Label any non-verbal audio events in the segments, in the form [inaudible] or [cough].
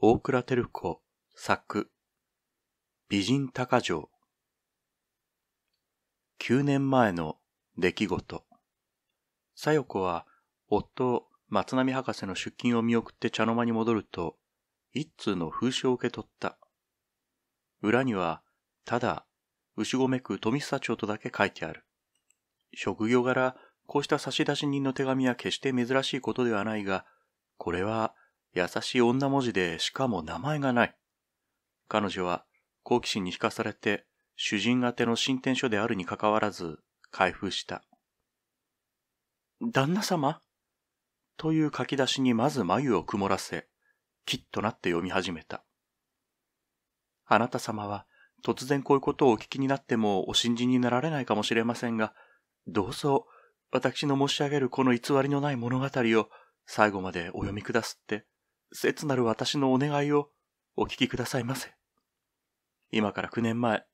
大倉照子作美人高城9年前の出来事小夜子は夫松波博士の出勤を見送って茶の間に戻ると一通の封書を受け取った裏にはただ牛込めく富久町とだけ書いてある職業柄こうした差出人の手紙は決して珍しいことではないがこれは優しい女文字でしかも名前がない。彼女は好奇心に惹かされて主人宛ての進展書であるにかかわらず開封した。旦那様という書き出しにまず眉を曇らせ、きっとなって読み始めた。あなた様は突然こういうことをお聞きになってもお信じになられないかもしれませんが、どうぞ私の申し上げるこの偽りのない物語を最後までお読みくだすって切なる私のお願いをお聞きくださいませ。今から9年前、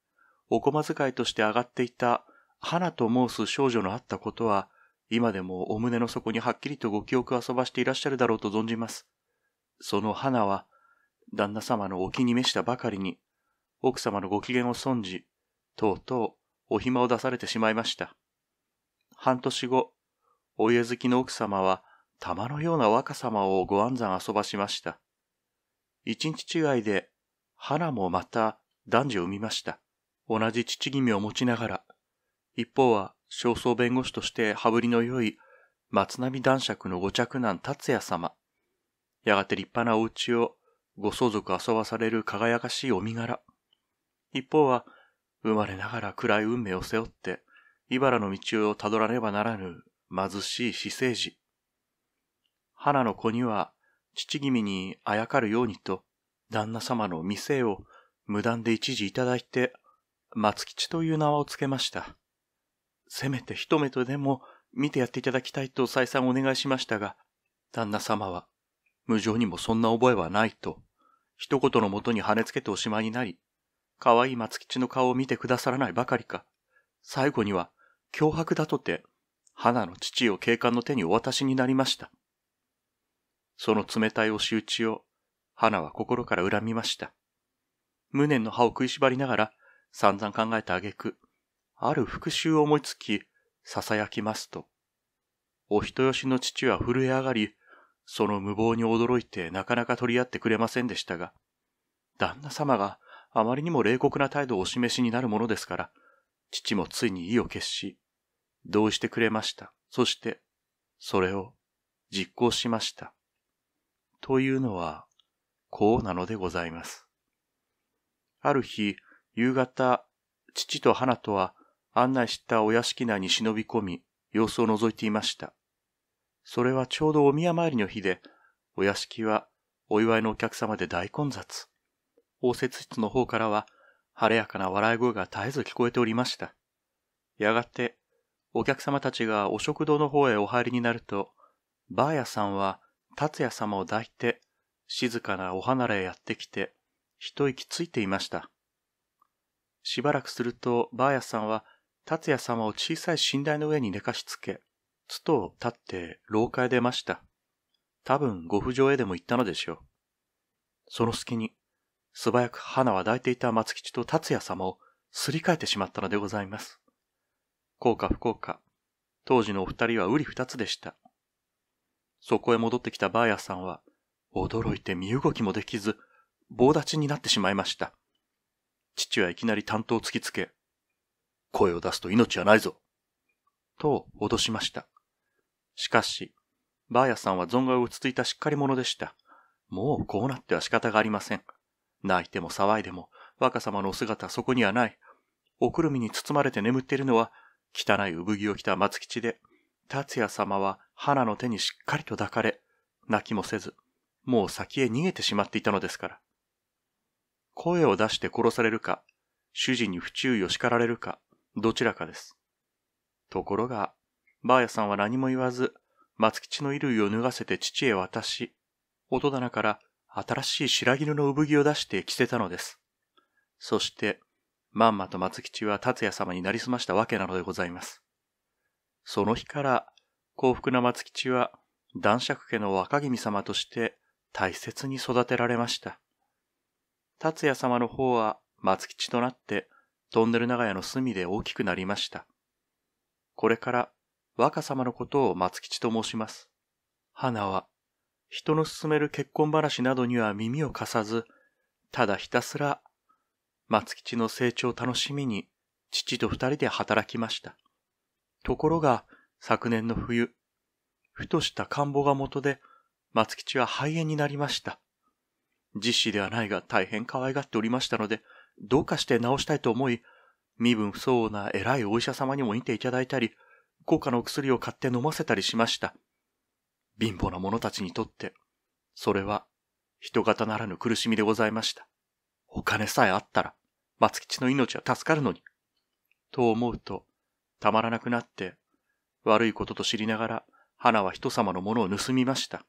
お駒遣いとして上がっていた花と申す少女のあったことは、今でもお胸の底にはっきりとご記憶遊ばしていらっしゃるだろうと存じます。その花は、旦那様のお気に召したばかりに、奥様のご機嫌を損じ、とうとうお暇を出されてしまいました。半年後、お家好きの奥様は玉のような若様をご安産遊ばしました。一日違いで、花もまた男児を産みました。同じ父君を持ちながら、一方は焦燥弁護士として羽振りの良い松並男爵のご嫡男達也様。やがて立派なお家をご相続遊ばされる輝かしいお身柄。一方は生まれながら暗い運命を背負って、茨の道をたどらねばならぬ貧しい死生児。花の子には、父君にあやかるようにと、旦那様の店を無断で一時いただいて、松吉という名をつけました。せめて一目とでも見てやっていただきたいと再三お願いしましたが、旦那様は、無情にもそんな覚えはないと、一言のもとに跳ねつけておしまいになり、可愛い松吉の顔を見てくださらないばかりか、最後には脅迫だとて、花の父を警官の手にお渡しになりました。その冷たい押し打ちを、花は心から恨みました。無念の歯を食いしばりながら、散々考えた挙句、ある復讐を思いつき、囁きますと、お人よしの父は震え上がり、その無謀に驚いてなかなか取り合ってくれませんでしたが、旦那様があまりにも冷酷な態度をお示しになるものですから、父もついに意を決し、同意してくれました。そして、それを実行しました。というのは、こうなのでございます。ある日、夕方、父と花とは案内したお屋敷内に忍び込み、様子を覗いていました。それはちょうどお宮参りの日で、お屋敷はお祝いのお客様で大混雑。応接室の方からは、晴れやかな笑い声が絶えず聞こえておりました。やがて、お客様たちがお食堂の方へお入りになると、ばあやさんは達也様を抱いて、静かなお離れへやってきて、一息ついていました。しばらくすると、ばあやさんは、達也様を小さい寝台の上に寝かしつけ、つと立って廊下へ出ました。多分、ご不上へでも行ったのでしょう。その隙に、素早く花は抱いていた松吉と達也様をすり替えてしまったのでございます。こうか不幸か、当時のお二人は瓜二つでした。そこへ戻ってきたバーヤさんは、驚いて身動きもできず、棒立ちになってしまいました。父はいきなり担当を突きつけ、声を出すと命はないぞ。と脅しました。しかし、バーヤさんは存外落ち着いたしっかり者でした。もうこうなっては仕方がありません。泣いても騒いでも若様のお姿はそこにはない。おくるみに包まれて眠っているのは汚い産着を着た松吉で、達也様は花の手にしっかりと抱かれ、泣きもせず、もう先へ逃げてしまっていたのですから。声を出して殺されるか、主人に不注意を叱られるか、どちらかです。ところが、ばあやさんは何も言わず、松吉の衣類を脱がせて父へ渡し、音棚から新しい白絹の産着を出して着せたのです。そして、まんまと松吉は達也様になりすましたわけなのでございます。その日から幸福な松吉は男爵家の若君様として大切に育てられました。達也様の方は松吉となってトンネル長屋の隅で大きくなりました。これから若様のことを松吉と申します。花は人の勧める結婚話などには耳を貸さず、ただひたすら松吉の成長を楽しみに父と二人で働きました。ところが、昨年の冬、ふとした看房が元で、松吉は肺炎になりました。実子ではないが大変可愛がっておりましたので、どうかして治したいと思い、身分不相応な偉いお医者様にも見ていただいたり、高価なお薬を買って飲ませたりしました。貧乏な者たちにとって、それは、人型ならぬ苦しみでございました。お金さえあったら、松吉の命は助かるのに。と思うと、たまらなくなって、悪いことと知りながら、花は人様のものを盗みました。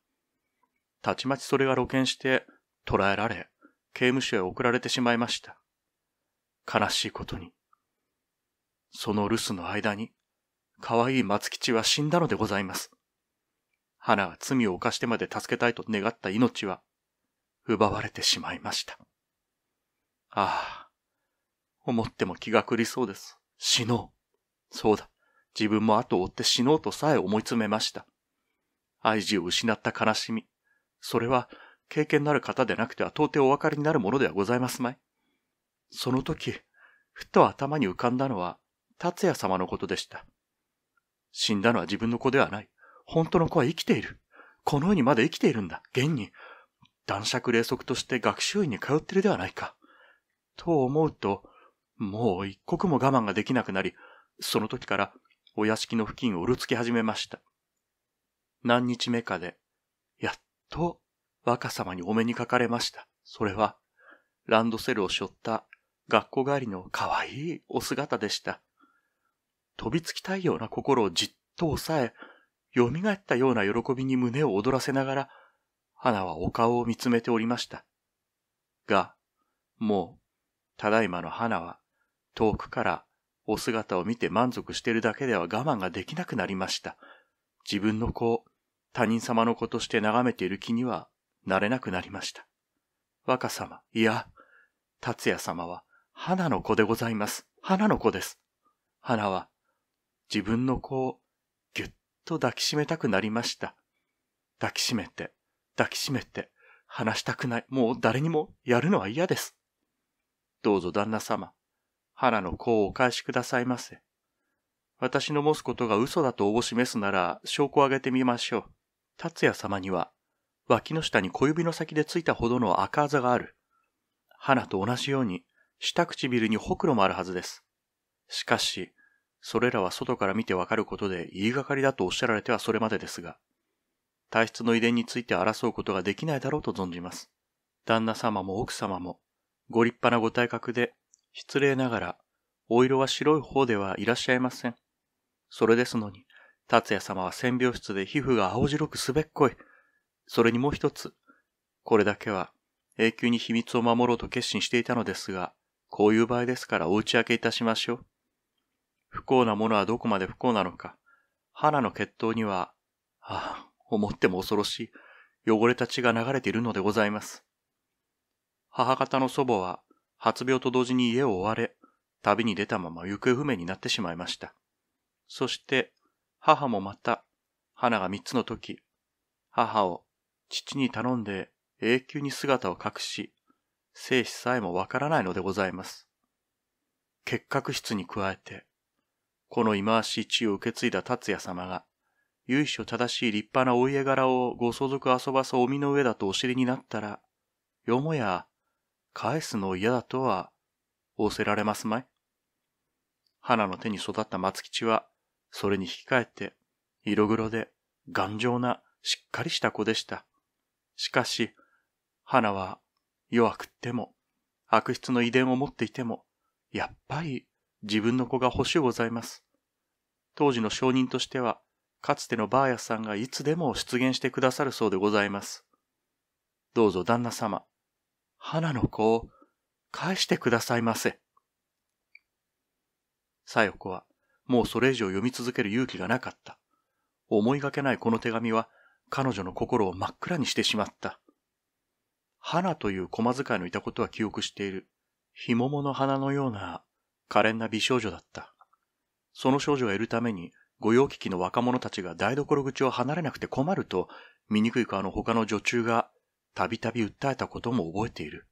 たちまちそれが露見して、捕らえられ、刑務所へ送られてしまいました。悲しいことに。その留守の間に、可愛い松吉は死んだのでございます。花が罪を犯してまで助けたいと願った命は、奪われてしまいました。ああ、思っても気が狂いそうです。死のう。そうだ。自分も後を追って死のうとさえ思い詰めました。愛人を失った悲しみ。それは、経験のある方でなくては到底お分かりになるものではございますまい。その時、ふと頭に浮かんだのは、達也様のことでした。死んだのは自分の子ではない。本当の子は生きている。この世にまだ生きているんだ。現に、男爵霊足として学習院に通ってるではないか。と思うと、もう一刻も我慢ができなくなり、その時からお屋敷の付近をうろつき始めました。何日目かで、やっと若様にお目にかかれました。それは、ランドセルを背負った学校帰りのわいいお姿でした。飛びつきたいような心をじっと抑え、蘇ったような喜びに胸を躍らせながら、花はお顔を見つめておりました。が、もう、ただいまの花は、遠くからお姿を見て満足しているだけでは我慢ができなくなりました。自分の子を他人様の子として眺めている気にはなれなくなりました。若様、いや、達也様は花の子でございます。花の子です。花は自分の子をぎゅっと抱きしめたくなりました。抱きしめて、抱きしめて、話したくない。もう誰にもやるのは嫌です。どうぞ旦那様、花の子をお返しくださいませ。私の申すことが嘘だとおぼしめすなら証拠を挙げてみましょう。達也様には脇の下に小指の先でついたほどの赤あざがある。花と同じように下唇にほくろもあるはずです。しかし、それらは外から見てわかることで言いがかりだとおっしゃられてはそれまでですが、体質の遺伝について争うことができないだろうと存じます。旦那様も奥様も、ご立派なご体格で失礼ながら、お色は白い方ではいらっしゃいません。それですのに、達也様は戦病室で皮膚が青白くすべっこい。それにもう一つ、これだけは永久に秘密を守ろうと決心していたのですが、こういう場合ですからお打ち明けいたしましょう。不幸なものはどこまで不幸なのか。花の血統には、ああ、思っても恐ろしい、汚れた血が流れているのでございます。母方の祖母は、発病と同時に家を追われ、旅に出たまま行方不明になってしまいました。そして、母もまた、花が三つの時、母を父に頼んで永久に姿を隠し、生死さえもわからないのでございます。結核室に加えて、この忌まわしい地を受け継いだ達也様が、由緒正しい立派なお家柄をご相続遊ばすお身の上だとお知りになったら、よもや返すのを嫌だとは仰せられますまい花の手に育った松吉は、それに引き換えて、色黒で頑丈なしっかりした子でした。しかし、花は弱くっても、悪質の遺伝を持っていても、やっぱり自分の子が欲しゅうございます。当時の証人としては、かつてのばあやさんがいつでも出現してくださるそうでございます。どうぞ旦那様、花の子を返してくださいませ。さよ子は、もうそれ以上読み続ける勇気がなかった。思いがけないこの手紙は、彼女の心を真っ暗にしてしまった。花という駒遣いのいたことは記憶している。ひももの花のような、可憐な美少女だった。その少女を得るために、御用聞きの若者たちが台所口を離れなくて困ると、醜い川の他の女中がたびたび訴えたことも覚えている。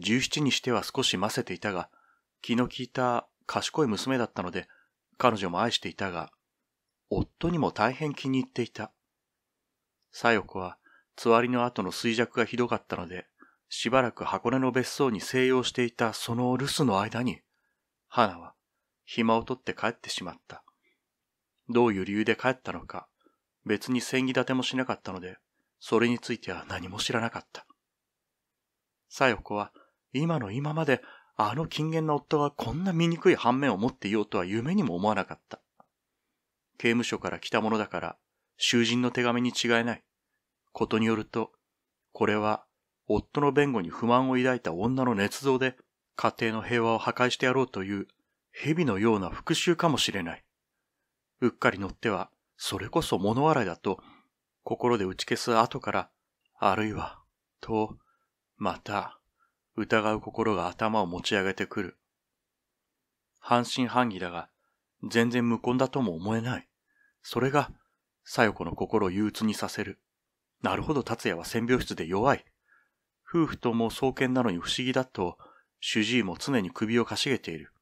17にしては少し混せていたが、気の利いた賢い娘だったので、彼女も愛していたが、夫にも大変気に入っていた。左翼は、つわりの後の衰弱がひどかったので、しばらく箱根の別荘に静養していたその留守の間に、花は、暇を取って帰ってしまった。どういう理由で帰ったのか、別に千儀立てもしなかったので、それについては何も知らなかった。さよ子は、今の今まで、あの金言の夫がこんな醜い反面を持っていようとは夢にも思わなかった。刑務所から来たものだから、囚人の手紙に違いない。ことによると、これは、夫の弁護に不満を抱いた女の捏造で、家庭の平和を破壊してやろうという、蛇のような復讐かもしれない。うっかり乗っては、それこそ物笑いだと心で打ち消す後から、あるいは、と、また、疑う心が頭を持ち上げてくる。半信半疑だが、全然無根だとも思えない。それが、小夜子の心を憂鬱にさせる。なるほど達也は戦病室で弱い。夫婦とも双剣なのに不思議だと、主治医も常に首をかしげている。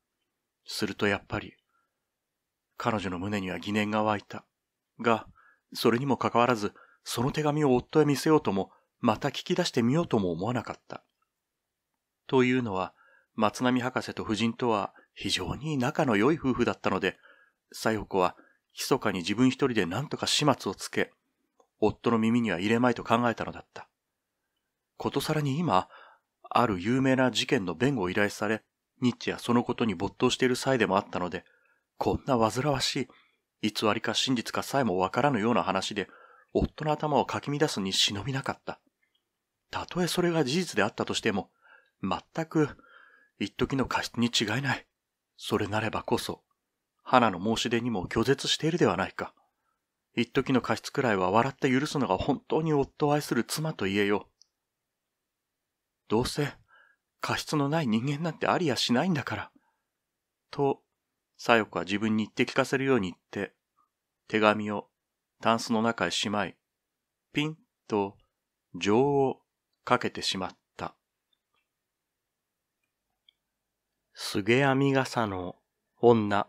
するとやっぱり、彼女の胸には疑念が湧いた。が、それにもかかわらず、その手紙を夫へ見せようとも、また聞き出してみようとも思わなかった。というのは、松並博士と夫人とは非常に仲の良い夫婦だったので、西穂子は密かに自分一人で何とか始末をつけ、夫の耳には入れまいと考えたのだった。ことさらに今、ある有名な事件の弁護を依頼され、日夜そのことに没頭している際でもあったので、こんな煩わしい、偽りか真実かさえもわからぬような話で、夫の頭をかき乱すに忍びなかった。たとえそれが事実であったとしても、全く、一時の過失に違いない。それなればこそ、花の申し出にも拒絶しているではないか。一時の過失くらいは笑って許すのが本当に夫を愛する妻と言えよ。どうせ、過失のない人間なんてありやしないんだから。と、左翼は自分に言って聞かせるように言って、手紙をタンスの中へしまい、ピンと情をかけてしまった。すげあみ傘の女。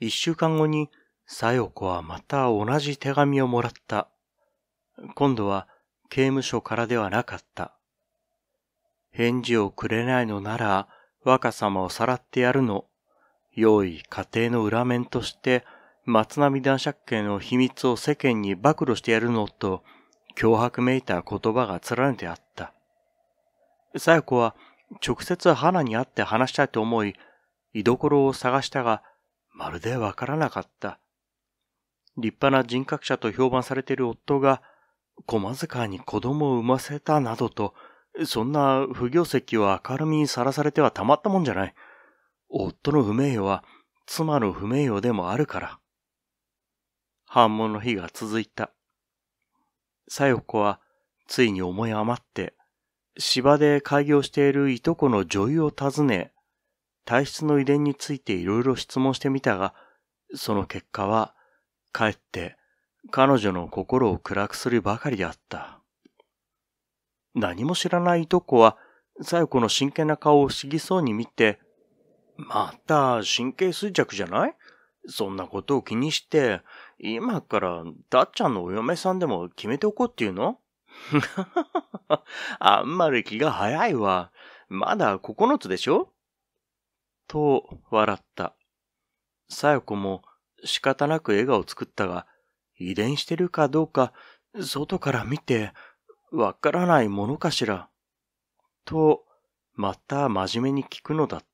一週間後に、さよこはまた同じ手紙をもらった。今度は刑務所からではなかった。返事をくれないのなら若様をさらってやるの良い家庭の裏面として、松並男爵家の秘密を世間に暴露してやるのと、脅迫めいた言葉が連ねてあった。小夜子は直接花に会って話したいと思い、居所を探したが、まるでわからなかった。立派な人格者と評判されている夫が、駒塚に子供を産ませたなどと、そんな不行績を明るみにさらされてはたまったもんじゃない。夫の不名誉は妻の不名誉でもあるから。反問の日が続いた。さよ子はついに思い余って、芝で開業しているいとこの女優を訪ね、体質の遺伝についていろいろ質問してみたが、その結果は、かえって彼女の心を暗くするばかりであった。何も知らないいとこは、小夜子の真剣な顔を不思議そうに見て、また神経衰弱じゃないそんなことを気にして、今からだっちゃんのお嫁さんでも決めておこうっていうの [laughs] あんまり気が早いわ。まだ9つでしょと笑った。さよ子も仕方なく笑顔を作ったが、遺伝してるかどうか、外から見て、わからないものかしら。と、また真面目に聞くのだった。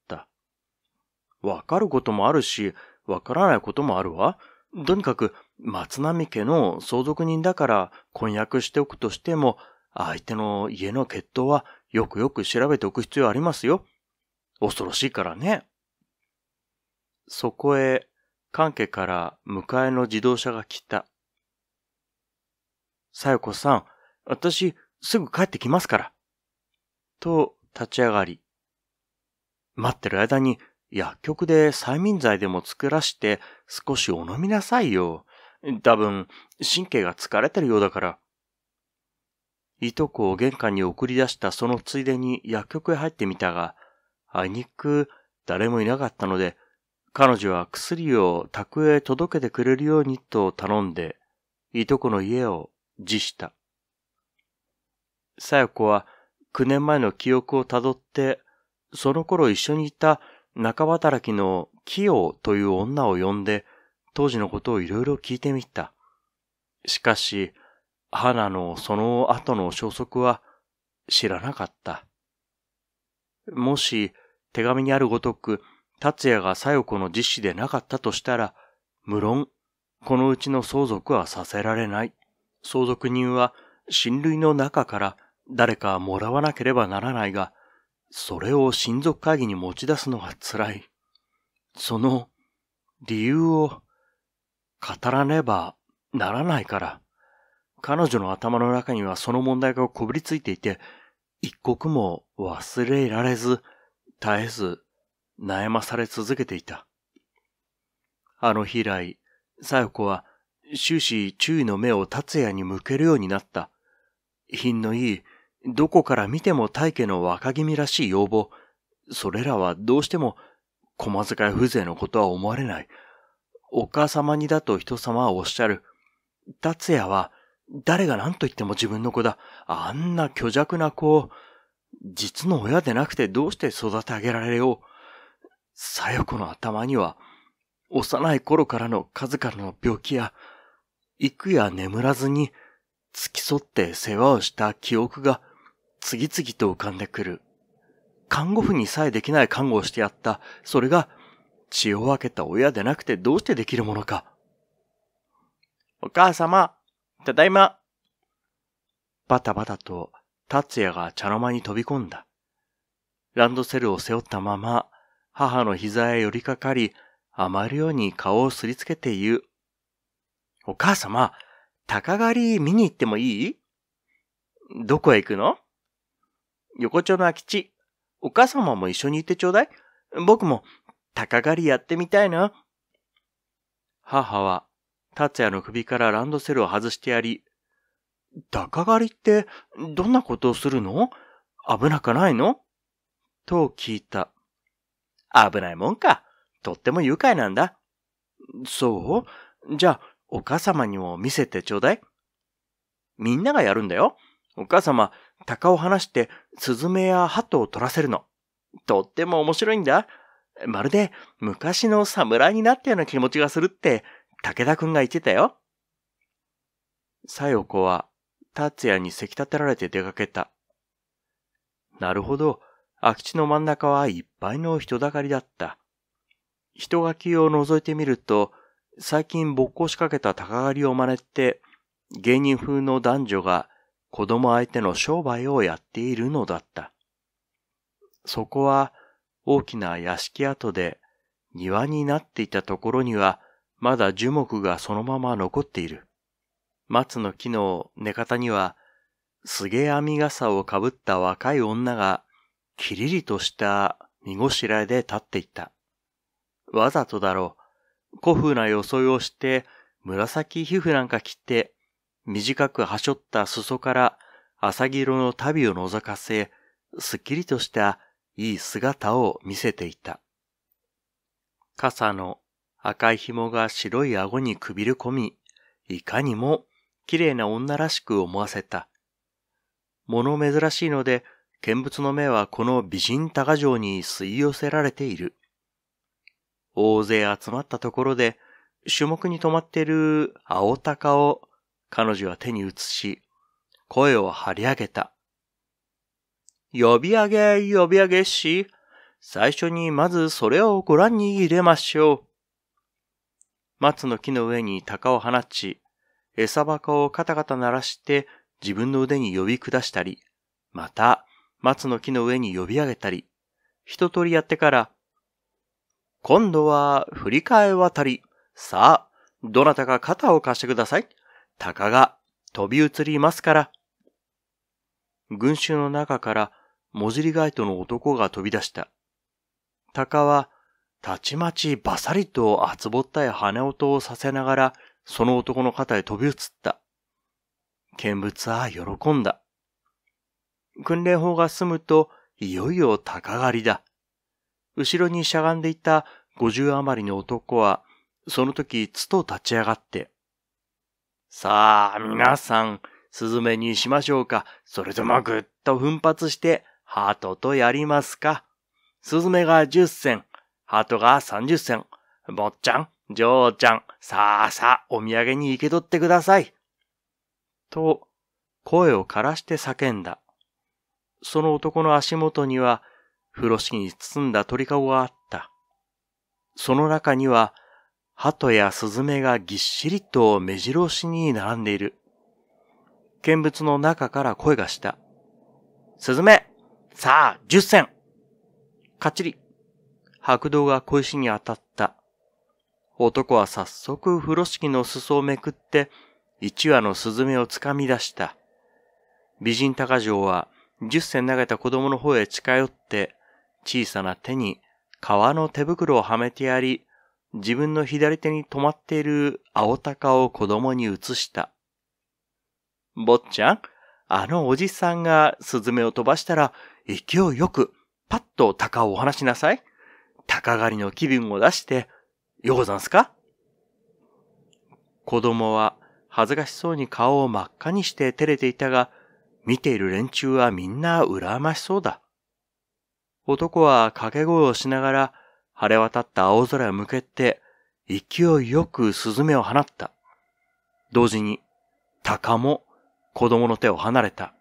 わかることもあるし、わからないこともあるわ。とにかく、松並家の相続人だから婚約しておくとしても、相手の家の血統はよくよく調べておく必要ありますよ。恐ろしいからね。そこへ、関家から迎えの自動車が来た。さよこさん、私、すぐ帰ってきますから。と、立ち上がり。待ってる間に薬局で催眠剤でも作らして少しお飲みなさいよ。多分、神経が疲れてるようだから。いとこを玄関に送り出したそのついでに薬局へ入ってみたが、あいにく誰もいなかったので、彼女は薬を宅へ届けてくれるようにと頼んで、いとこの家を辞した。さよ子は9年前の記憶をたどって、その頃一緒にいた中働きの清という女を呼んで、当時のことをいろいろ聞いてみた。しかし、花のその後の消息は知らなかった。もし、手紙にあるごとく、達也が小夜子の実子でなかったとしたら、無論、このうちの相続はさせられない。相続人は、親類の中から誰かもらわなければならないが、それを親族会議に持ち出すのが辛い。その理由を語らねばならないから。彼女の頭の中にはその問題がこびりついていて、一刻も忘れられず、絶えず悩まされ続けていた。あの日以来、小夜子は終始注意の目を達也に向けるようになった。品のいいどこから見ても大家の若君らしい要望、それらはどうしても駒遣い風情のことは思われない。お母様にだと人様はおっしゃる。達也は誰が何と言っても自分の子だ。あんな虚弱な子を、実の親でなくてどうして育て上げられよう。さよ子の頭には、幼い頃からの数々の病気や、幾夜眠らずに付き添って世話をした記憶が次々と浮かんでくる。看護婦にさえできない看護をしてやった、それが血を分けた親でなくてどうしてできるものか。お母様、ただいま。バタバタと達也が茶の間に飛び込んだ。ランドセルを背負ったまま、母の膝へ寄りかかり、甘えるように顔をすりつけて言う。お母様、鷹狩り見に行ってもいいどこへ行くの横丁の空き地。お母様も一緒にいてちょうだい。僕も、鷹狩りやってみたいな。母は、達也の首からランドセルを外してやり、鷹狩りって、どんなことをするの危なくないのと聞いた。危ないもんか。とっても愉快なんだ。そうじゃあ、お母様にも見せてちょうだい。みんながやるんだよ。お母様、鷹を放して、スズメや鳩を取らせるの。とっても面白いんだ。まるで昔の侍になったような気持ちがするって、武田くんが言ってたよ。小夜子は、達也にせき立てられて出かけた。なるほど。空き地の真ん中はいっぱいの人だかりだった。人垣を覗いてみると、最近っこしかけた鷹狩りを真似て、芸人風の男女が子供相手の商売をやっているのだった。そこは大きな屋敷跡で庭になっていたところにはまだ樹木がそのまま残っている。松の木の寝方にはすげ編み傘をかぶった若い女がきりりとした身ごしらえで立っていた。わざとだろう。古風な装いをして紫皮膚なんか切って短くはしょった裾から浅黄色の足袋を覗かせ、すっきりとしたいい姿を見せていた。傘の赤い紐が白い顎にくびる込み、いかにも綺麗な女らしく思わせた。物珍しいので、見物の目はこの美人高城に吸い寄せられている。大勢集まったところで、種目に止まっている青鷹を彼女は手に移し、声を張り上げた。呼び上げ、呼び上げし、最初にまずそれをご覧に入れましょう。松の木の上に鷹を放ち、餌箱をカタカタ鳴らして自分の腕に呼び下したり、また松の木の上に呼び上げたり、一通りやってから、今度は振り返渡り、さあ、どなたか肩を貸してください。鷹が飛び移りますから。群衆の中からもじりガイトの男が飛び出した。鷹は、たちまちバサリと厚ぼったい羽音をさせながら、その男の肩へ飛び移った。見物は喜んだ。訓練法が済むと、いよいよ鷹狩りだ。後ろにしゃがんでいた五十余りの男は、その時、つと立ち上がって、さあ、皆さん、スズメにしましょうかそれともぐっと奮発して、ハートとやりますかスズメが10銭、ハートが30銭。坊っちゃん、嬢ちゃん、さあさあ、お土産に受け取ってください。と、声を枯らして叫んだ。その男の足元には、風呂敷に包んだ鳥かごがあった。その中には、鳩やスズメがぎっしりと目白押しに並んでいる。見物の中から声がした。スズメさあ、十銭っちり白道が小石に当たった。男は早速風呂敷の裾をめくって、一羽のスズメをつかみ出した。美人鷹城は、十銭投げた子供の方へ近寄って、小さな手に革の手袋をはめてやり、自分の左手に止まっている青鷹を子供に移した。坊ちゃん、あのおじさんがスズメを飛ばしたら、勢いよく、パッと鷹をお話しなさい。鷹狩りの気分を出して、ようござんすか子供は恥ずかしそうに顔を真っ赤にして照れていたが、見ている連中はみんな羨ましそうだ。男は掛け声をしながら、晴れ渡った青空へ向けて、勢いよくスズメを放った。同時に、鷹も子供の手を離れた。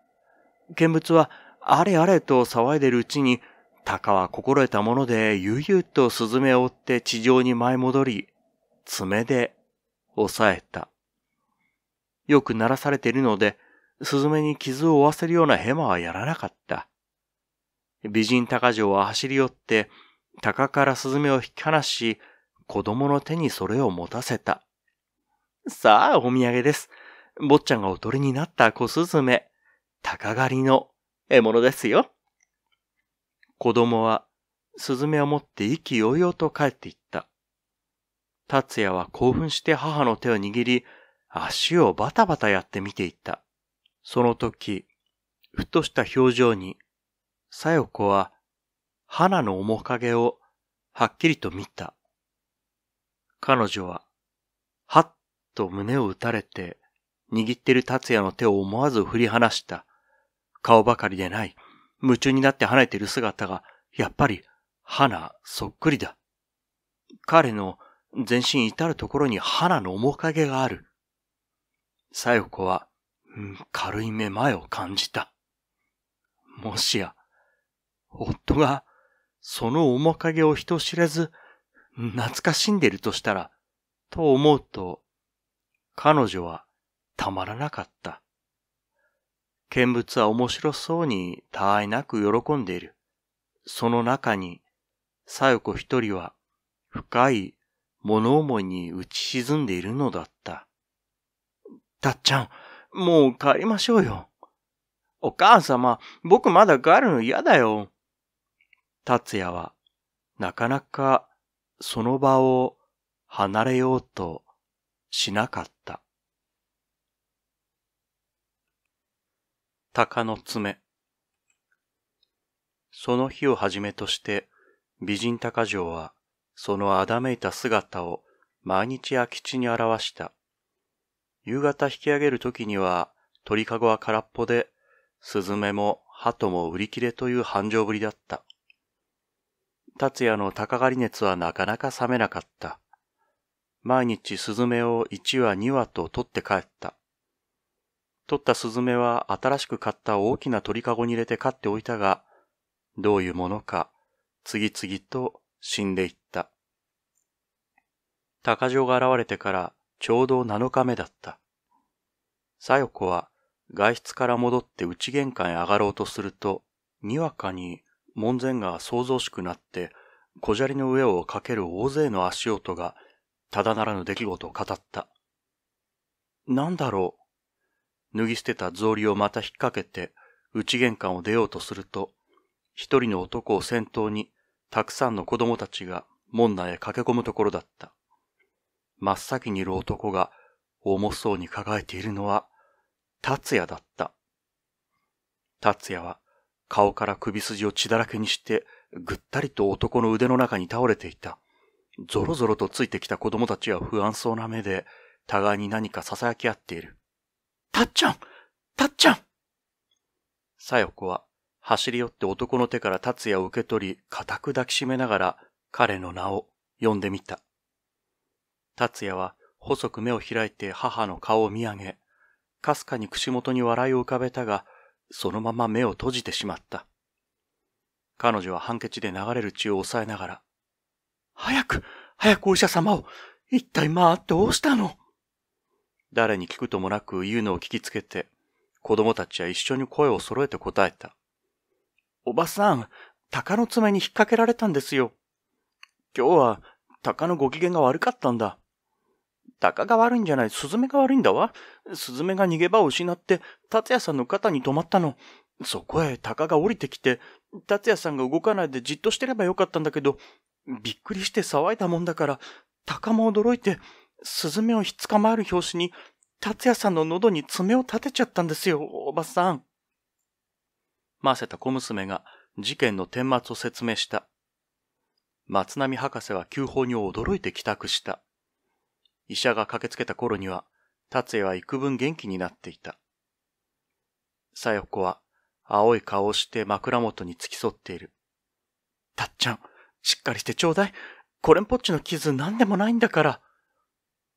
見物は、あれあれと騒いでるうちに、鷹は心得たもので、悠々とスズメを追って地上に舞い戻り、爪で押さえた。よく鳴らされているので、スズメに傷を負わせるようなヘマはやらなかった。美人鷹城は走り寄って、鷹からスズメを引き離し、子供の手にそれを持たせた。さあ、お土産です。坊ちゃんがおとりになった小スズメ、鷹狩りの獲物ですよ。子供は、スズメを持って意気揚々と帰っていった。達也は興奮して母の手を握り、足をバタバタやって見ていった。その時、ふとした表情に、さよ子は花の面影をはっきりと見た。彼女は、はっと胸を打たれて、握ってる達也の手を思わず振り離した。顔ばかりでない、夢中になって離れている姿が、やっぱり、花そっくりだ。彼の全身至るところに花の面影がある。さよ子は、うん、軽いめまいを感じた。もしや、夫がその面影を人知れず、懐かしんでいるとしたら、と思うと、彼女はたまらなかった。見物は面白そうに他愛なく喜んでいる。その中に、さよ子一人は深い物思いに打ち沈んでいるのだった。たっちゃん、もう帰りましょうよ。お母様、僕まだ帰るの嫌だよ。達也はなかなかその場を離れようとしなかった。鷹の爪。その日をはじめとして美人鷹城はそのあだめいた姿を毎日空き地に表した。夕方引き上げる時には鳥かごは空っぽで、スズメも鳩も売り切れという繁盛ぶりだった。達也の鷹狩り熱はなかなか冷めなかった。毎日スズメを1羽2羽と取って帰った。取ったスズメは新しく買った大きな鳥かごに入れて飼っておいたが、どういうものか、次々と死んでいった。鷹城が現れてからちょうど7日目だった。さよ子は外出から戻って内玄関へ上がろうとすると、にわかに門前が騒々しくなって、小砂利の上を駆ける大勢の足音が、ただならぬ出来事を語った。なんだろう。脱ぎ捨てた草履をまた引っ掛けて、内玄関を出ようとすると、一人の男を先頭に、たくさんの子供たちが門内へ駆け込むところだった。真っ先にいる男が、重そうに抱えているのは、達也だった。達也は、顔から首筋を血だらけにして、ぐったりと男の腕の中に倒れていた。ぞろぞろとついてきた子供たちは不安そうな目で、互いに何か囁き合っている。たっちゃんたっちゃんさよ子は、走り寄って男の手から達也を受け取り、固く抱きしめながら、彼の名を呼んでみた。達也は、細く目を開いて母の顔を見上げ、かすかに口元に笑いを浮かべたが、そのまま目を閉じてしまった。彼女はハンケチで流れる血を抑えながら、早く、早くお医者様を、一体まあどうしたの誰に聞くともなく言うのを聞きつけて、子供たちは一緒に声を揃えて答えた。おばさん、鷹の爪に引っ掛けられたんですよ。今日は、鷹のご機嫌が悪かったんだ。鷹が悪いんじゃない、スズメが悪いんだわ。スズメが逃げ場を失って、達也さんの肩に止まったの。そこへ鷹が降りてきて、達也さんが動かないでじっとしてればよかったんだけど、びっくりして騒いだもんだから、鷹も驚いて、スズメをひつかまえる拍子に、達也さんの喉に爪を立てちゃったんですよ、おばさん。ませた小娘が事件の顛末を説明した。松波博士は急報に驚いて帰宅した。医者が駆けつけた頃には、達也は幾分元気になっていた。さよ子は、青い顔をして枕元に付き添っている。たっちゃん、しっかりしてちょうだい。これんぽっちの傷何でもないんだから。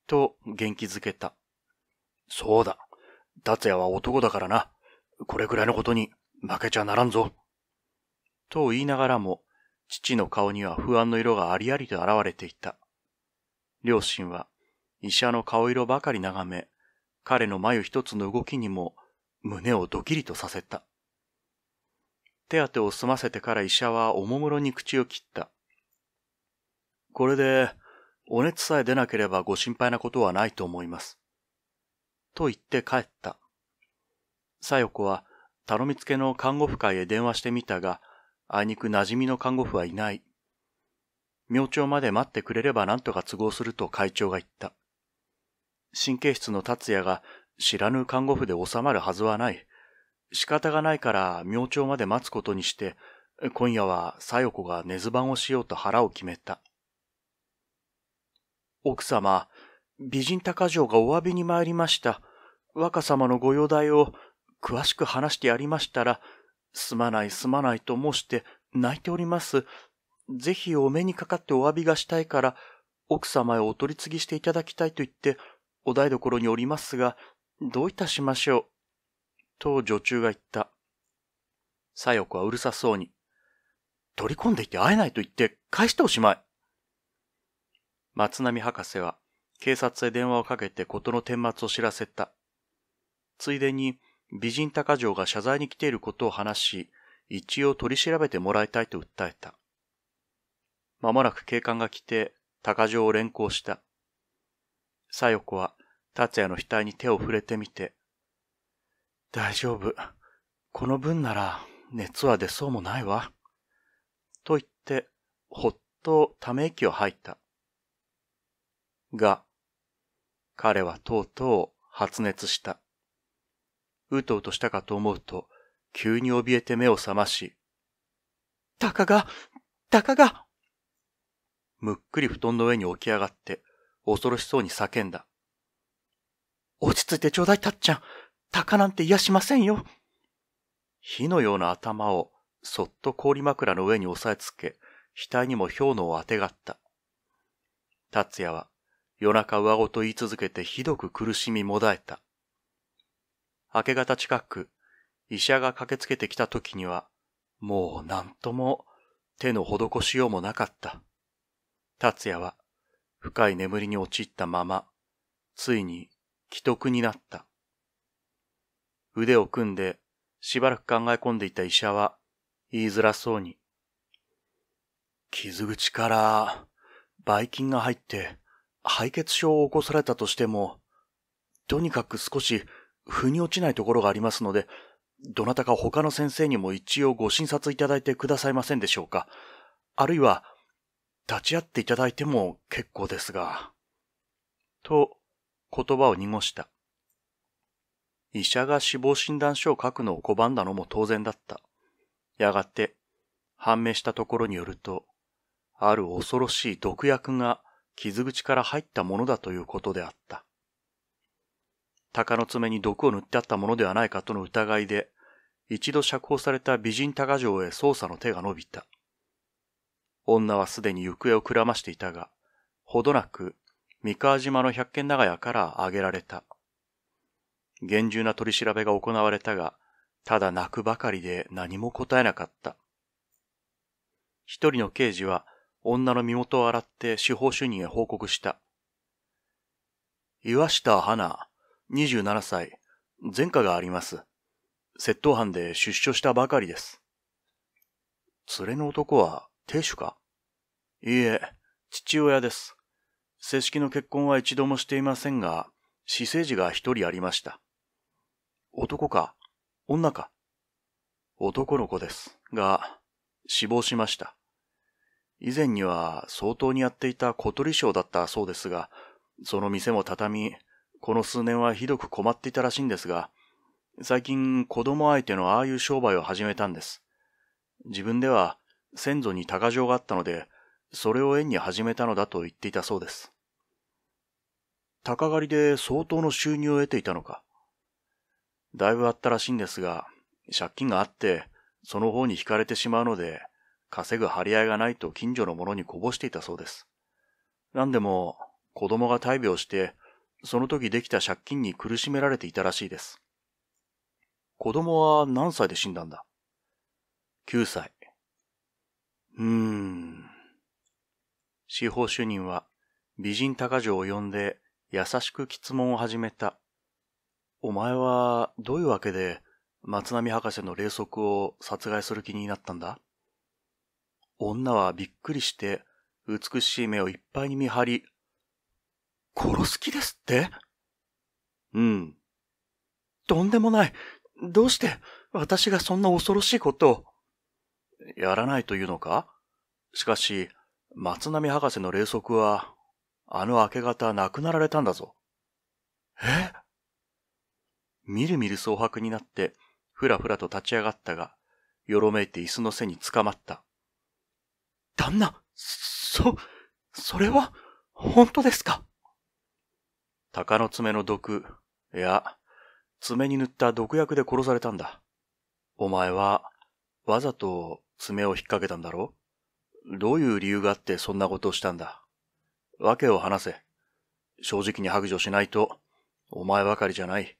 と、元気づけた。そうだ。達也は男だからな。これくらいのことに負けちゃならんぞ。と言いながらも、父の顔には不安の色がありありと現れていた。両親は医者の顔色ばかり眺め、彼の眉一つの動きにも胸をドキリとさせた。手当てを済ませてから医者はおもむろに口を切った。これで、お熱さえ出なければご心配なことはないと思います。と言って帰った。さよ子は、頼みつけの看護婦会へ電話してみたが、あいにく馴染みの看護婦はいない。明朝まで待ってくれれば何とか都合すると会長が言った。神経質の達也が知らぬ看護婦で収まるはずはない。仕方がないから明朝まで待つことにして、今夜は小夜子が寝ずんをしようと腹を決めた。奥様、美人高城がお詫びに参りました。若様のご容体を詳しく話してやりましたら、すまないすまないと申して泣いております。ぜひお目にかかってお詫びがしたいから、奥様へお取り次ぎしていただきたいと言って、お台所におりますが、どういたしましょう。と女中が言った。左翼はうるさそうに、取り込んでいて会えないと言って返しておしまい。松並博士は警察へ電話をかけて事の顛末を知らせた。ついでに美人高城が謝罪に来ていることを話し、一応取り調べてもらいたいと訴えた。まもなく警官が来て高城を連行した。小夜子は達也の額に手を触れてみて、大丈夫。この分なら熱は出そうもないわ。と言って、ほっとため息を吐いた。が、彼はとうとう発熱した。うとうとしたかと思うと、急に怯えて目を覚まし、たかが、たかがむっくり布団の上に起き上がって、恐ろしそうに叫んだ。落ち着いてちょうだい、たっちゃん。鷹なんて癒しませんよ。火のような頭をそっと氷枕の上に押さえつけ、額にも氷のをあてがった。達也は夜中上ごと言い続けてひどく苦しみもだえた。明け方近く、医者が駆けつけてきた時には、もう何とも手の施しようもなかった。達也は深い眠りに陥ったまま、ついに既得になった。腕を組んでしばらく考え込んでいた医者は言いづらそうに。傷口からばい菌が入って敗血症を起こされたとしても、とにかく少し腑に落ちないところがありますので、どなたか他の先生にも一応ご診察いただいてくださいませんでしょうか。あるいは立ち会っていただいても結構ですが。と、言葉を濁した。医者が死亡診断書を書くのを拒んだのも当然だった。やがて、判明したところによると、ある恐ろしい毒薬が傷口から入ったものだということであった。鷹の爪に毒を塗ってあったものではないかとの疑いで、一度釈放された美人鷹城へ捜査の手が伸びた。女はすでに行方をくらましていたが、ほどなく三河島の百軒長屋から挙げられた。厳重な取り調べが行われたが、ただ泣くばかりで何も答えなかった。一人の刑事は女の身元を洗って司法主任へ報告した。岩下花、27歳、前科があります。窃盗犯で出所したばかりです。連れの男は亭主かいいえ、父親です。正式の結婚は一度もしていませんが、私生児が一人ありました。男か女か男の子です。が、死亡しました。以前には相当にやっていた小鳥賞だったそうですが、その店も畳み、この数年はひどく困っていたらしいんですが、最近子供相手のああいう商売を始めたんです。自分では先祖に多賀城があったので、それを縁に始めたのだと言っていたそうです。鷹狩りで相当の収入を得ていたのか。だいぶあったらしいんですが、借金があって、その方に惹かれてしまうので、稼ぐ張り合いがないと近所の者にこぼしていたそうです。何でも、子供が大病して、その時できた借金に苦しめられていたらしいです。子供は何歳で死んだんだ ?9 歳。うーん。司法主任は美人高城を呼んで優しく質問を始めた。お前はどういうわけで松並博士の霊足を殺害する気になったんだ女はびっくりして美しい目をいっぱいに見張り、殺す気ですってうん。とんでもない。どうして私がそんな恐ろしいことを。やらないというのかしかし、松波博士の霊足は、あの明け方亡くなられたんだぞ。えみるみる蒼白になって、ふらふらと立ち上がったが、よろめいて椅子の背につかまった。旦那、そ、それは、本当ですか鷹の爪の毒、いや、爪に塗った毒薬で殺されたんだ。お前は、わざと爪を引っ掛けたんだろうどういう理由があってそんなことをしたんだ訳を話せ。正直に白状しないと、お前ばかりじゃない。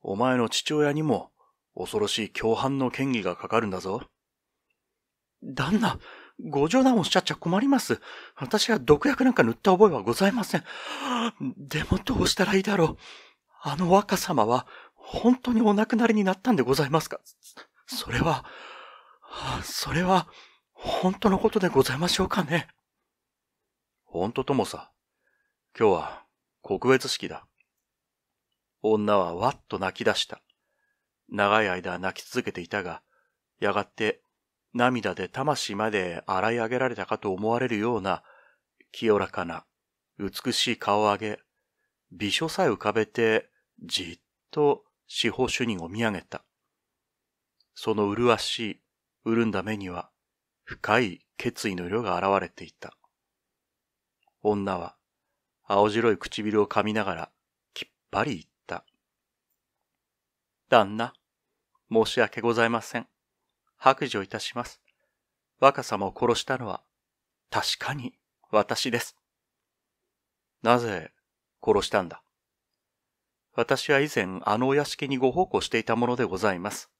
お前の父親にも恐ろしい共犯の権威がかかるんだぞ。旦那、ご冗談をしちゃっちゃ困ります。私は毒薬なんか塗った覚えはございません。でもどうしたらいいだろう。あの若様は本当にお亡くなりになったんでございますかそれは、それは、本当のことでございましょうかね。本当ともさ。今日は、告別式だ。女はわっと泣き出した。長い間泣き続けていたが、やがて涙で魂まで洗い上げられたかと思われるような、清らかな、美しい顔を上げ、美書さえ浮かべて、じっと司法主任を見上げた。その麗しい、潤んだ目には深い決意の色が現れていた。女は青白い唇を噛みながらきっぱり言った。旦那、申し訳ございません。白状いたします。若様を殺したのは確かに私です。なぜ殺したんだ私は以前あのお屋敷にご奉公していたものでございます。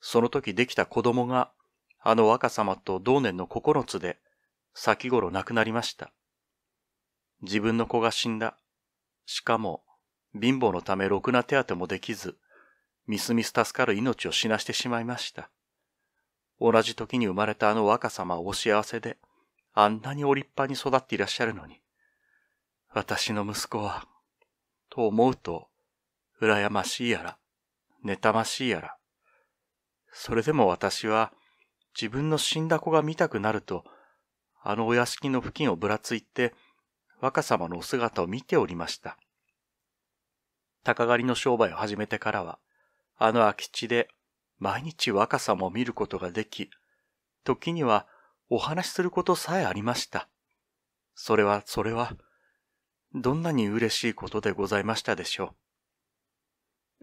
その時できた子供が、あの若様と同年の九つで、先頃亡くなりました。自分の子が死んだ。しかも、貧乏のためろくな手当もできず、みすみす助かる命を死なしてしまいました。同じ時に生まれたあの若様はお幸せで、あんなにお立派に育っていらっしゃるのに、私の息子は、と思うと、羨ましいやら、妬ましいやら、それでも私は自分の死んだ子が見たくなると、あのお屋敷の付近をぶらついて、若様のお姿を見ておりました。鷹狩りの商売を始めてからは、あの空き地で毎日若様を見ることができ、時にはお話しすることさえありました。それは、それは、どんなに嬉しいことでございましたでしょ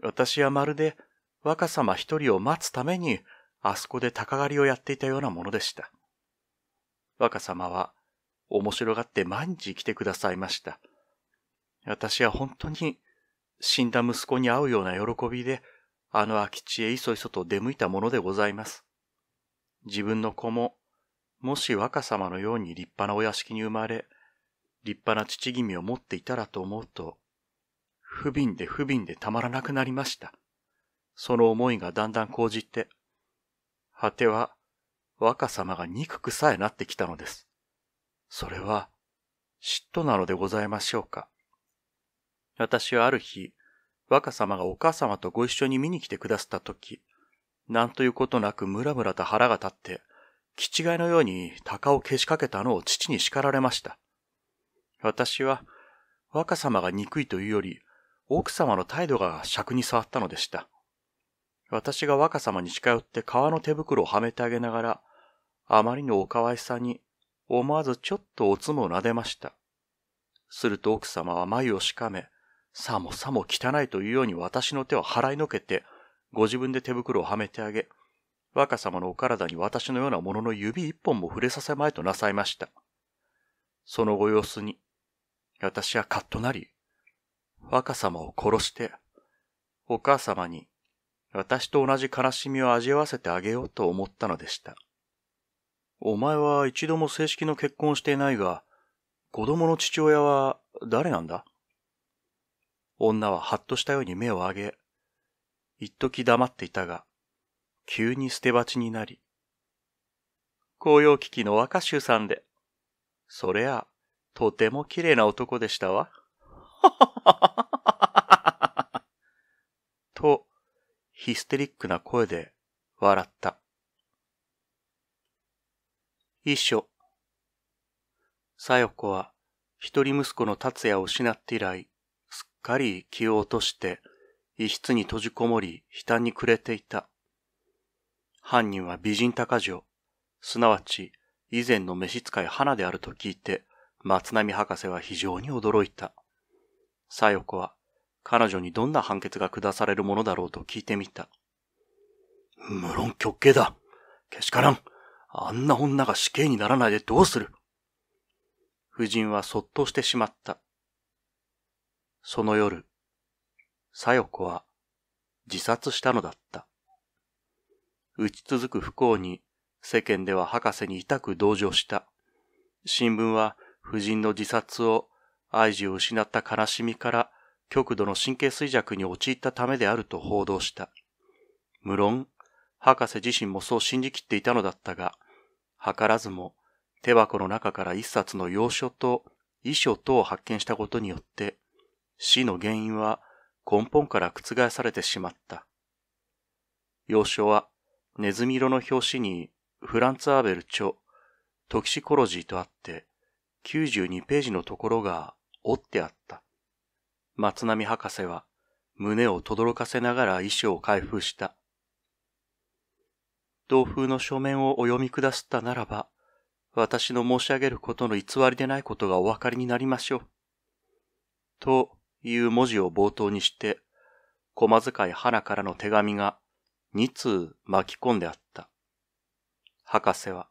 う。私はまるで若様一人を待つために、あそこで鷹狩りをやっていたようなものでした。若様は、面白がって毎日来てくださいました。私は本当に、死んだ息子に会うような喜びで、あの空き地へいそいそと出向いたものでございます。自分の子も、もし若様のように立派なお屋敷に生まれ、立派な父君を持っていたらと思うと、不憫で不憫でたまらなくなりました。その思いがだんだん講じて、果ては若様が憎くさえなってきたのです。それは嫉妬なのでございましょうか。私はある日、若様がお母様とご一緒に見に来てくださったとき、なんということなくムラムラと腹が立って、気違いのように鷹をけしかけたのを父に叱られました。私は、若様が憎いというより、奥様の態度が尺に触ったのでした。私が若様に近寄って革の手袋をはめてあげながら、あまりのおかわいさに、思わずちょっとおつむを撫でました。すると奥様は眉をしかめ、さもさも汚いというように私の手を払いのけて、ご自分で手袋をはめてあげ、若様のお体に私のようなものの指一本も触れさせまいとなさいました。そのご様子に、私はカッとなり、若様を殺して、お母様に私と同じ悲しみを味わわせてあげようと思ったのでした。お前は一度も正式の結婚していないが、子供の父親は誰なんだ女ははっとしたように目を上げ、一時黙っていたが、急に捨て鉢になり、紅葉危機の若衆さんで、そりゃ、とても綺麗な男でしたわ。はははは。ヒステリックな声で笑った。一緒。さよ子は一人息子の達也を失って以来、すっかり気を落として一室に閉じこもり悲嘆に暮れていた。犯人は美人高女、すなわち以前の召使い花であると聞いて、松波博士は非常に驚いた。さよ子は彼女にどんな判決が下されるものだろうと聞いてみた。無論極刑だ。けしからん。あんな女が死刑にならないでどうする夫人はそっとしてしまった。その夜、さよ子は自殺したのだった。打ち続く不幸に世間では博士に痛く同情した。新聞は夫人の自殺を愛児を失った悲しみから極度の神経衰弱に陥ったためであると報道した。無論、博士自身もそう信じきっていたのだったが、図らずも手箱の中から一冊の要書と遺書等を発見したことによって、死の原因は根本から覆されてしまった。要書は、ネズミ色の表紙にフランツ・アーベル著、トキシコロジーとあって、92ページのところが折ってあった。松並博士は胸を轟かせながら衣装を開封した。同封の書面をお読みくださったならば、私の申し上げることの偽りでないことがお分かりになりましょう。という文字を冒頭にして、駒遣い花からの手紙が2通巻き込んであった。博士は、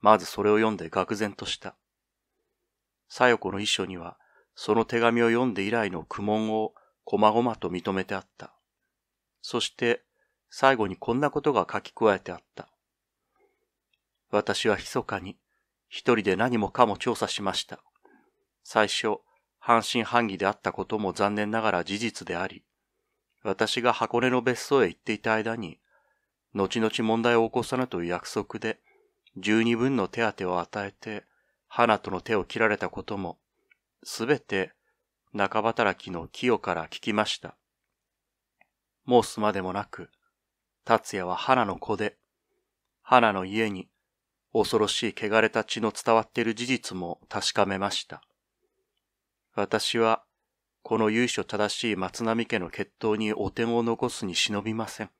まずそれを読んで愕然とした。小夜子の遺書には、その手紙を読んで以来の苦悶をこまごまと認めてあった。そして最後にこんなことが書き加えてあった。私は密かに一人で何もかも調査しました。最初、半信半疑であったことも残念ながら事実であり、私が箱根の別荘へ行っていた間に、後々問題を起こさぬという約束で、十二分の手当を与えて、花との手を切られたことも、すべて中働きの清から聞きました。申すまでもなく、達也は花の子で、花の家に恐ろしい汚れた血の伝わっている事実も確かめました。私は、この由緒正しい松並家の血統に汚点を残すに忍びません。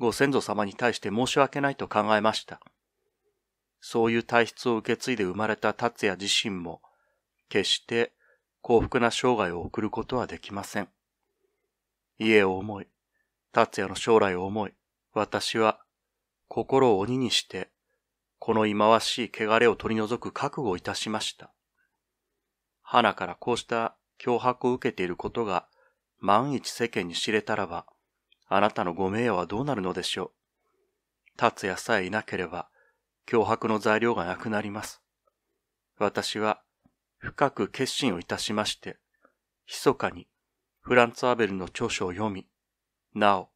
ご先祖様に対して申し訳ないと考えました。そういう体質を受け継いで生まれた達也自身も、決して幸福な生涯を送ることはできません。家を思い、達也の将来を思い、私は心を鬼にして、この忌まわしい汚れを取り除く覚悟をいたしました。花からこうした脅迫を受けていることが万一世間に知れたらば、あなたのご名誉はどうなるのでしょう。達也さえいなければ、脅迫の材料がなくなります。私は深く決心をいたしまして、密かにフランツ・アベルの著書を読み、なお、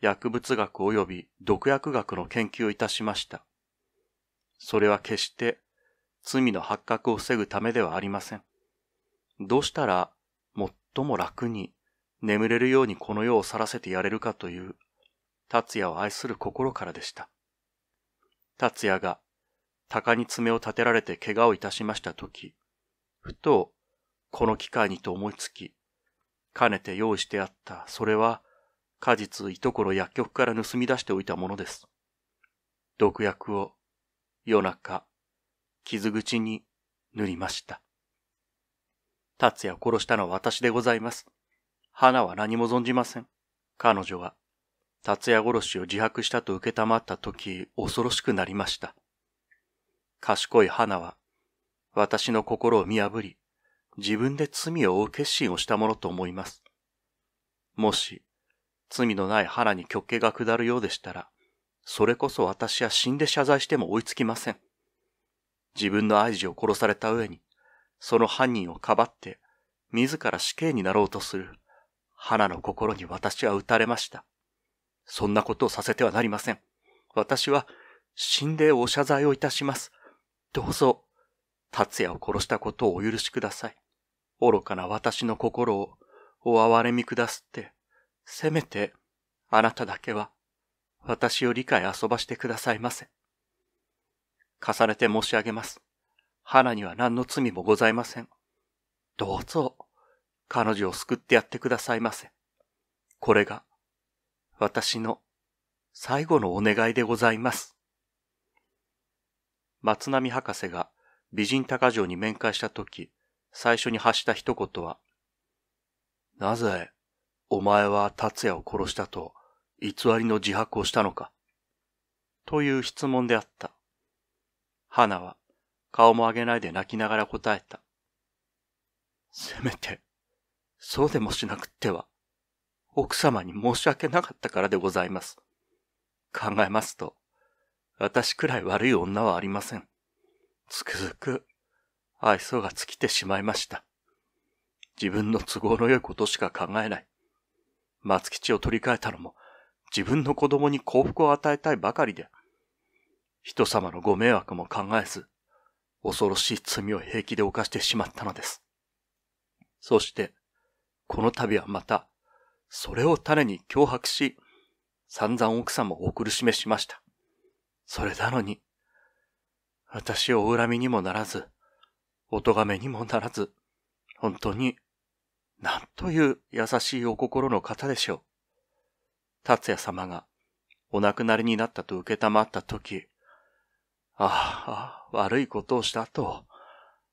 薬物学及び毒薬学の研究をいたしました。それは決して罪の発覚を防ぐためではありません。どうしたら最も楽に眠れるようにこの世を去らせてやれるかという達也を愛する心からでした。達也が鷹に爪を立てられて怪我をいたしました時、ふと、この機会にと思いつき、かねて用意してあった、それは、果実いところ薬局から盗み出しておいたものです。毒薬を、夜中、傷口に塗りました。達也を殺したのは私でございます。花は何も存じません。彼女は、達也殺しを自白したと受けたまった時、恐ろしくなりました。賢い花は、私の心を見破り、自分で罪を負う決心をしたものと思います。もし、罪のない腹に極刑が下るようでしたら、それこそ私は死んで謝罪しても追いつきません。自分の愛人を殺された上に、その犯人をかばって、自ら死刑になろうとする、花の心に私は打たれました。そんなことをさせてはなりません。私は、死んでお謝罪をいたします。どうぞ達也を殺したことをお許しください。愚かな私の心をお憐れみくだすって、せめてあなただけは私を理解遊ばしてくださいませ。重ねて申し上げます。花には何の罪もございません。どうぞ、彼女を救ってやってくださいませ。これが、私の最後のお願いでございます。松波博士が美人高城に面会した時、最初に発した一言は、なぜ、お前は達也を殺したと、偽りの自白をしたのかという質問であった。花は、顔も上げないで泣きながら答えた。せめて、そうでもしなくっては、奥様に申し訳なかったからでございます。考えますと、私くらい悪い女はありません。つくづく愛想が尽きてしまいました。自分の都合の良いことしか考えない。松吉を取り替えたのも、自分の子供に幸福を与えたいばかりで、人様のご迷惑も考えず、恐ろしい罪を平気で犯してしまったのです。そして、この度はまた、それを種に脅迫し、散々奥様をお苦しめしました。それなのに、私を恨みにもならず、お咎めにもならず、本当に、なんという優しいお心の方でしょう。達也様がお亡くなりになったと受けたまったとき、ああ、悪いことをしたと、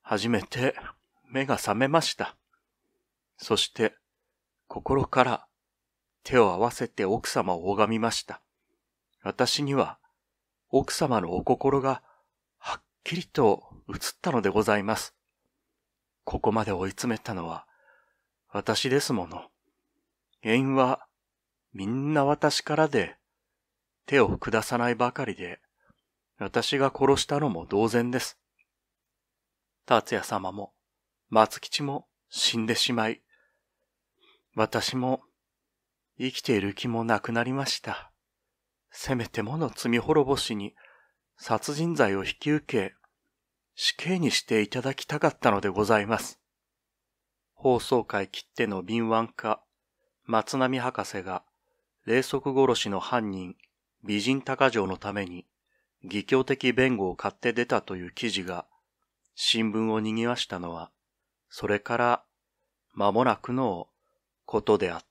初めて目が覚めました。そして、心から手を合わせて奥様を拝みました。私には、奥様のお心がきりと映ったのでございます。ここまで追い詰めたのは、私ですもの。原因は、みんな私からで、手を下さないばかりで、私が殺したのも同然です。達也様も、松吉も死んでしまい、私も生きている気もなくなりました。せめてもの罪滅ぼしに、殺人罪を引き受け、死刑にしていただきたかったのでございます。放送会切手の敏腕家、松並博士が、霊則殺しの犯人、美人高城のために、義教的弁護を買って出たという記事が、新聞を賑わしたのは、それから、間もなくのことであった。